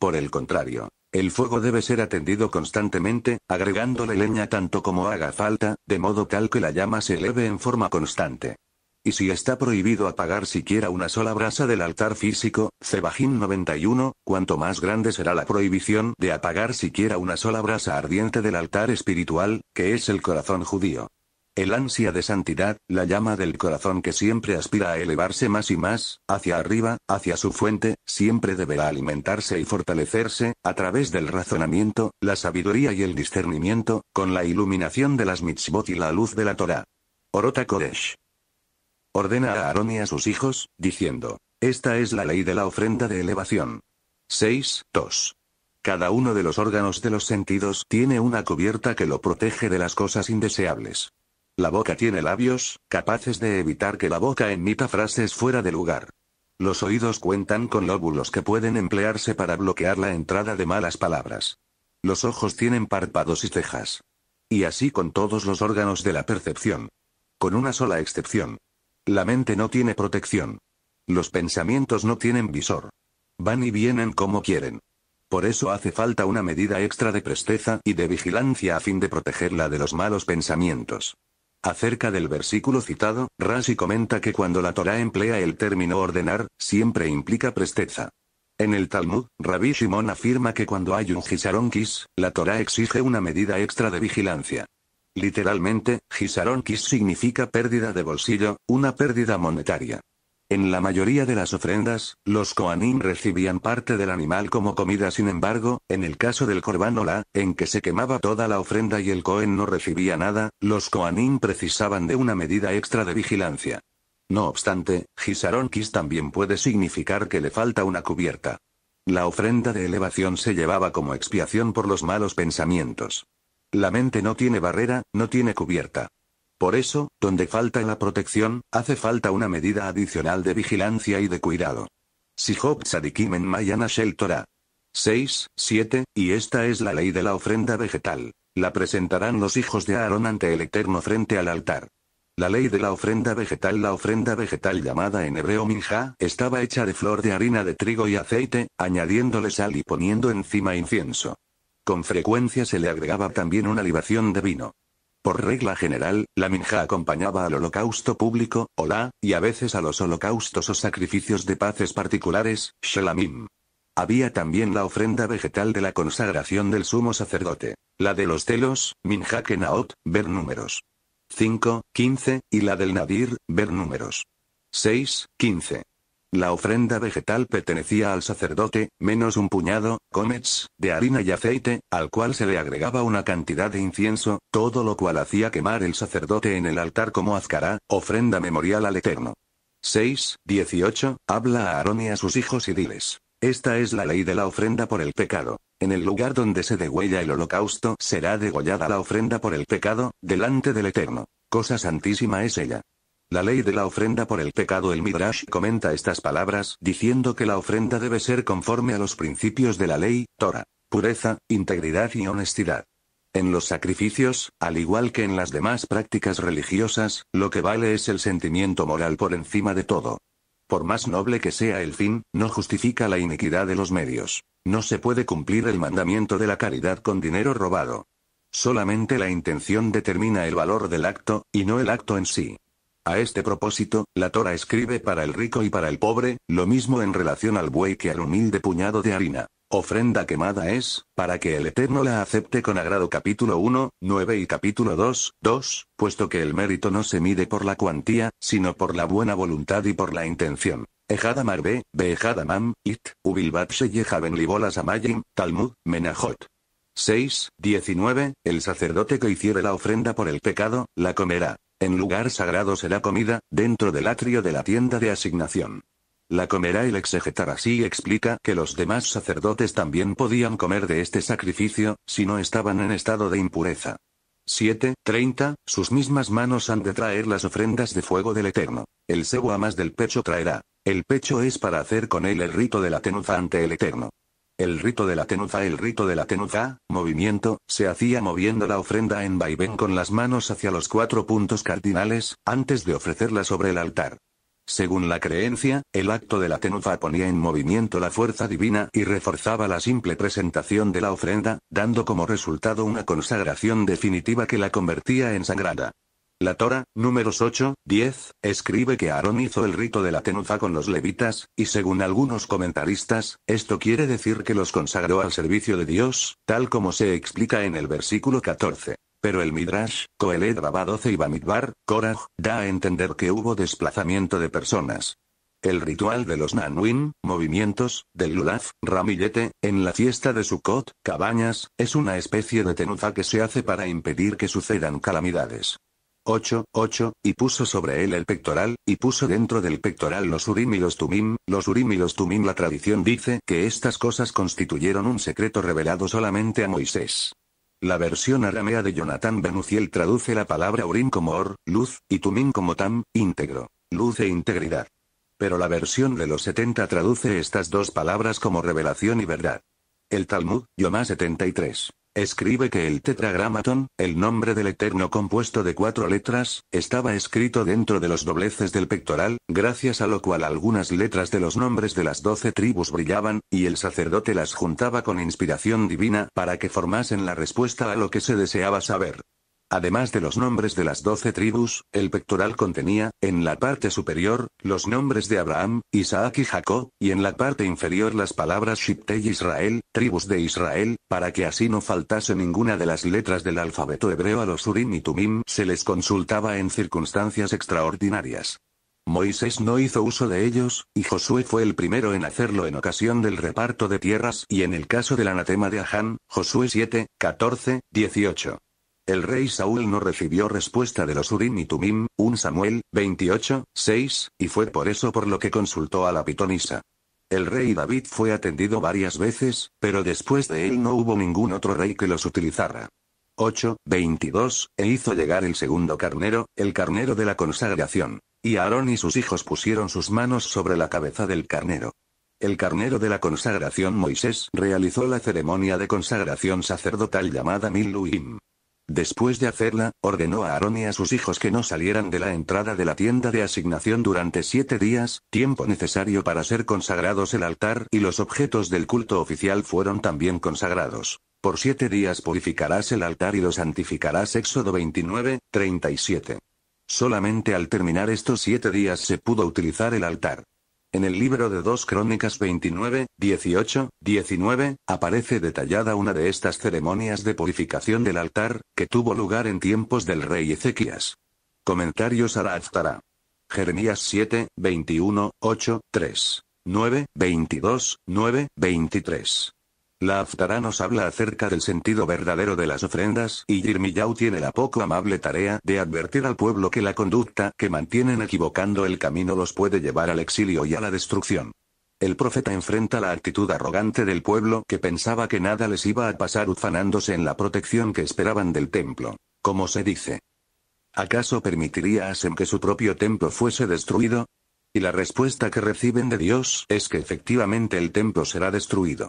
Por el contrario, el fuego debe ser atendido constantemente, agregándole leña tanto como haga falta, de modo tal que la llama se eleve en forma constante. Y si está prohibido apagar siquiera una sola brasa del altar físico, Cebajín 91, cuanto más grande será la prohibición de apagar siquiera una sola brasa ardiente del altar espiritual, que es el corazón judío. El ansia de santidad, la llama del corazón que siempre aspira a elevarse más y más, hacia arriba, hacia su fuente, siempre deberá alimentarse y fortalecerse, a través del razonamiento, la sabiduría y el discernimiento, con la iluminación de las mitzvot y la luz de la Torah. Orota Kodesh. Ordena a Aarón y a sus hijos, diciendo, Esta es la ley de la ofrenda de elevación. 6, 2. Cada uno de los órganos de los sentidos tiene una cubierta que lo protege de las cosas indeseables. La boca tiene labios, capaces de evitar que la boca emita frases fuera de lugar. Los oídos cuentan con lóbulos que pueden emplearse para bloquear la entrada de malas palabras. Los ojos tienen párpados y cejas. Y así con todos los órganos de la percepción. Con una sola excepción. La mente no tiene protección. Los pensamientos no tienen visor. Van y vienen como quieren. Por eso hace falta una medida extra de presteza y de vigilancia a fin de protegerla de los malos pensamientos. Acerca del versículo citado, Rashi comenta que cuando la Torá emplea el término ordenar, siempre implica presteza. En el Talmud, Rabbi Shimon afirma que cuando hay un Gisaronkis, la Torá exige una medida extra de vigilancia. Literalmente, Gisaronkis significa pérdida de bolsillo, una pérdida monetaria. En la mayoría de las ofrendas, los Koanim recibían parte del animal como comida, sin embargo, en el caso del o en que se quemaba toda la ofrenda y el Cohen no recibía nada, los Koanim precisaban de una medida extra de vigilancia. No obstante, Gisaronkis también puede significar que le falta una cubierta. La ofrenda de elevación se llevaba como expiación por los malos pensamientos. La mente no tiene barrera, no tiene cubierta. Por eso, donde falta la protección, hace falta una medida adicional de vigilancia y de cuidado. Si Job en Mayana Shel 6, 7, y esta es la ley de la ofrenda vegetal. La presentarán los hijos de Aarón ante el Eterno frente al altar. La ley de la ofrenda vegetal La ofrenda vegetal llamada en hebreo minja, estaba hecha de flor de harina de trigo y aceite, añadiéndole sal y poniendo encima incienso. Con frecuencia se le agregaba también una libación de vino. Por regla general, la minja acompañaba al holocausto público, hola, y a veces a los holocaustos o sacrificios de paces particulares, Shelamim. Había también la ofrenda vegetal de la consagración del sumo sacerdote, la de los celos, minja kenaot, ver números. 5, 15, y la del nadir, ver números. 6, 15. La ofrenda vegetal pertenecía al sacerdote, menos un puñado, comets, de harina y aceite, al cual se le agregaba una cantidad de incienso, todo lo cual hacía quemar el sacerdote en el altar como azcará, ofrenda memorial al Eterno. 6, 18, habla a Aarón y a sus hijos y diles. Esta es la ley de la ofrenda por el pecado. En el lugar donde se degüella el holocausto será degollada la ofrenda por el pecado, delante del Eterno. Cosa santísima es ella. La ley de la ofrenda por el pecado El Midrash comenta estas palabras diciendo que la ofrenda debe ser conforme a los principios de la ley, Torah, pureza, integridad y honestidad. En los sacrificios, al igual que en las demás prácticas religiosas, lo que vale es el sentimiento moral por encima de todo. Por más noble que sea el fin, no justifica la iniquidad de los medios. No se puede cumplir el mandamiento de la caridad con dinero robado. Solamente la intención determina el valor del acto, y no el acto en sí. A este propósito, la Torah escribe para el rico y para el pobre, lo mismo en relación al buey que al humilde puñado de harina. Ofrenda quemada es, para que el Eterno la acepte con agrado capítulo 1, 9 y capítulo 2, 2, puesto que el mérito no se mide por la cuantía, sino por la buena voluntad y por la intención. Ejada Marbe, mam, It, Ubilbatse Yehaben Libolas Amayim, Talmud, Menajot. 6, 19, el sacerdote que hiciere la ofrenda por el pecado, la comerá. En lugar sagrado será comida, dentro del atrio de la tienda de asignación. La comerá el exegetar así explica que los demás sacerdotes también podían comer de este sacrificio, si no estaban en estado de impureza. 7.30. Sus mismas manos han de traer las ofrendas de fuego del Eterno. El sebo a más del pecho traerá. El pecho es para hacer con él el rito de la tenuza ante el Eterno. El rito de la tenuza El rito de la tenuza, movimiento, se hacía moviendo la ofrenda en vaivén con las manos hacia los cuatro puntos cardinales, antes de ofrecerla sobre el altar. Según la creencia, el acto de la tenuza ponía en movimiento la fuerza divina y reforzaba la simple presentación de la ofrenda, dando como resultado una consagración definitiva que la convertía en sagrada. La Torah, números 8, 10, escribe que Aarón hizo el rito de la tenuza con los levitas, y según algunos comentaristas, esto quiere decir que los consagró al servicio de Dios, tal como se explica en el versículo 14. Pero el Midrash, Coeled Rabá 12 y Bamidbar, Korah, da a entender que hubo desplazamiento de personas. El ritual de los nanwin, movimientos, del Lulaf, ramillete, en la fiesta de Sukkot, cabañas, es una especie de tenuza que se hace para impedir que sucedan calamidades. 8, 8, y puso sobre él el pectoral, y puso dentro del pectoral los urim y los tumim, los urim y los tumim. La tradición dice que estas cosas constituyeron un secreto revelado solamente a Moisés. La versión aramea de Jonathan Benuciel traduce la palabra urim como or, luz, y tumim como tam, íntegro, luz e integridad. Pero la versión de los 70 traduce estas dos palabras como revelación y verdad. El Talmud, Yomá 73. Escribe que el tetragramaton, el nombre del eterno compuesto de cuatro letras, estaba escrito dentro de los dobleces del pectoral, gracias a lo cual algunas letras de los nombres de las doce tribus brillaban, y el sacerdote las juntaba con inspiración divina para que formasen la respuesta a lo que se deseaba saber. Además de los nombres de las doce tribus, el pectoral contenía, en la parte superior, los nombres de Abraham, Isaac y Jacob, y en la parte inferior las palabras y Israel, tribus de Israel, para que así no faltase ninguna de las letras del alfabeto hebreo a los Urim y Tumim se les consultaba en circunstancias extraordinarias. Moisés no hizo uso de ellos, y Josué fue el primero en hacerlo en ocasión del reparto de tierras y en el caso del anatema de Aján, Josué 7, 14, 18. El rey Saúl no recibió respuesta de los Urim y Tumim, un Samuel, 28, 6, y fue por eso por lo que consultó a la pitonisa. El rey David fue atendido varias veces, pero después de él no hubo ningún otro rey que los utilizara. 8, 22, e hizo llegar el segundo carnero, el carnero de la consagración. Y Aarón y sus hijos pusieron sus manos sobre la cabeza del carnero. El carnero de la consagración Moisés realizó la ceremonia de consagración sacerdotal llamada Miluim. Después de hacerla, ordenó a Aaron y a sus hijos que no salieran de la entrada de la tienda de asignación durante siete días, tiempo necesario para ser consagrados el altar y los objetos del culto oficial fueron también consagrados. Por siete días purificarás el altar y lo santificarás. Éxodo 29, 37. Solamente al terminar estos siete días se pudo utilizar el altar. En el libro de 2 Crónicas 29, 18, 19, aparece detallada una de estas ceremonias de purificación del altar, que tuvo lugar en tiempos del rey Ezequías. Comentarios a la Aftara. Jeremías 7, 21, 8, 3, 9, 22, 9, 23. La Aftara nos habla acerca del sentido verdadero de las ofrendas, y Yirmiyau tiene la poco amable tarea de advertir al pueblo que la conducta que mantienen equivocando el camino los puede llevar al exilio y a la destrucción. El profeta enfrenta la actitud arrogante del pueblo que pensaba que nada les iba a pasar ufanándose en la protección que esperaban del templo. Como se dice. ¿Acaso permitiría a que su propio templo fuese destruido? Y la respuesta que reciben de Dios es que efectivamente el templo será destruido.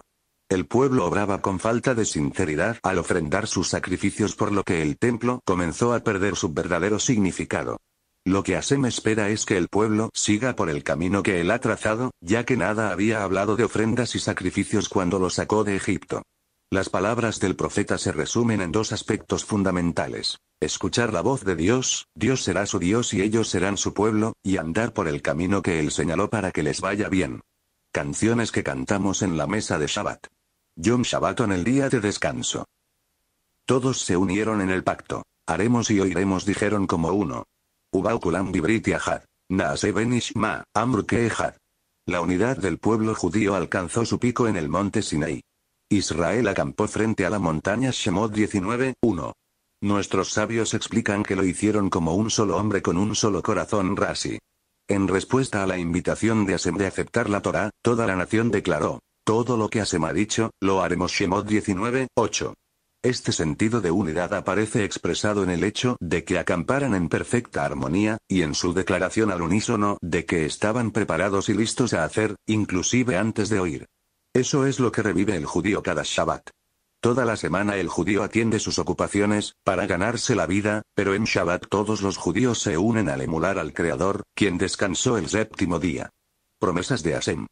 El pueblo obraba con falta de sinceridad al ofrendar sus sacrificios por lo que el templo comenzó a perder su verdadero significado. Lo que Sem espera es que el pueblo siga por el camino que él ha trazado, ya que nada había hablado de ofrendas y sacrificios cuando lo sacó de Egipto. Las palabras del profeta se resumen en dos aspectos fundamentales. Escuchar la voz de Dios, Dios será su Dios y ellos serán su pueblo, y andar por el camino que Él señaló para que les vaya bien. Canciones que cantamos en la mesa de Shabbat. Yom Shabbat en el día de descanso. Todos se unieron en el pacto. Haremos y oiremos dijeron como uno. Ubaukulam di'briti ahad. Naase ishma, Amr Kehad. La unidad del pueblo judío alcanzó su pico en el monte Sinai. Israel acampó frente a la montaña Shemot 19:1. Nuestros sabios explican que lo hicieron como un solo hombre con un solo corazón Rasi. En respuesta a la invitación de Asem de aceptar la Torah, toda la nación declaró, todo lo que Hashem ha dicho, lo haremos Shemot 19, 8. Este sentido de unidad aparece expresado en el hecho de que acamparan en perfecta armonía, y en su declaración al unísono de que estaban preparados y listos a hacer, inclusive antes de oír. Eso es lo que revive el judío cada Shabbat. Toda la semana el judío atiende sus ocupaciones, para ganarse la vida, pero en Shabbat todos los judíos se unen al emular al Creador, quien descansó el séptimo día. Promesas de Asem.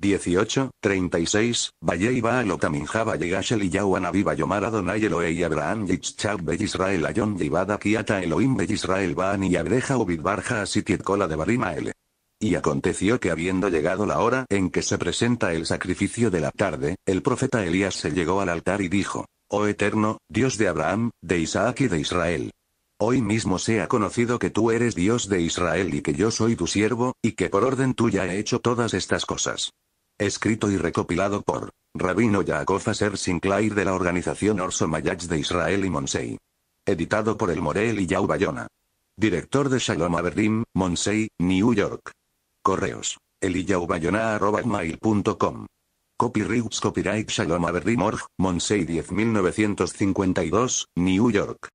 18, 36, Vayei Baal Otaminja Ashel y Yahuanabi Yomar Adonai y Abraham Yitzchak Bellisrael Ayon Yibada Kiata Elohim Bellisrael Baani Baan y Abdeja Barja Asitiet de Barima y aconteció que habiendo llegado la hora en que se presenta el sacrificio de la tarde, el profeta Elías se llegó al altar y dijo, Oh Eterno, Dios de Abraham, de Isaac y de Israel. Hoy mismo sea conocido que tú eres Dios de Israel y que yo soy tu siervo, y que por orden tuya he hecho todas estas cosas. Escrito y recopilado por Rabino Yaakov Ser Sinclair de la organización Orso Mayach de Israel y Monsei. Editado por el Morel y Yau Bayona. Director de Shalom Averdim, Monsei, New York. Correos. eliyaubayona.com. Copyrights Copyright Shalom Aberdeen Morg, Monsei 10952, New York.